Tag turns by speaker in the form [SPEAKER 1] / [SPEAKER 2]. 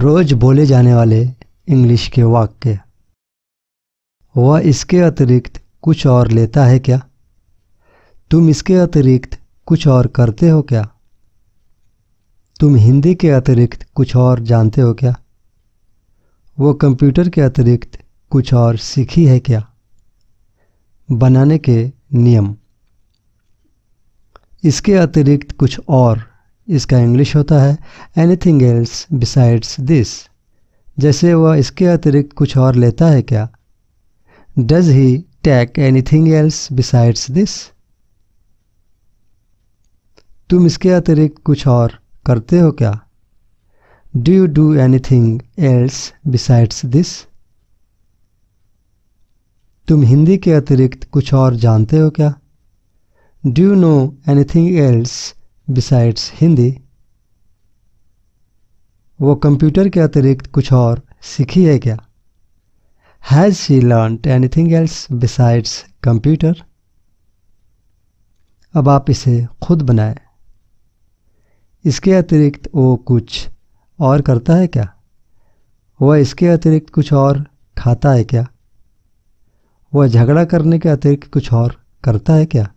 [SPEAKER 1] रोज बोले जाने वाले इंग्लिश के वाक्य वह इसके अतिरिक्त कुछ और लेता है क्या तुम इसके अतिरिक्त कुछ और करते हो क्या तुम हिंदी के अतिरिक्त कुछ और जानते हो क्या वो कंप्यूटर के अतिरिक्त कुछ और सीखी है क्या बनाने के नियम इसके अतिरिक्त कुछ और इसका इंग्लिश होता है एनीथिंग एल्स बिसाइड्स दिस जैसे वह इसके अतिरिक्त कुछ और लेता है क्या does he any anything else besides this तुम इसके अतिरिक्त कुछ और करते हो क्या do you do anything else besides this तुम हिंदी के अतिरिक्त कुछ और जानते हो क्या do you know anything else besides Hindi वो कंप्यूटर के अतिरिक्त कुछ और सीखी है क्या has she learn anything else besides computer अब आप इसे खुद बनाए इसके अतिरिक्त वो कुछ और करता है क्या वह इसके अतिरिक्त कुछ और खाता है क्या वह झगड़ा करने के अतिरिक्त कुछ और करता है क्या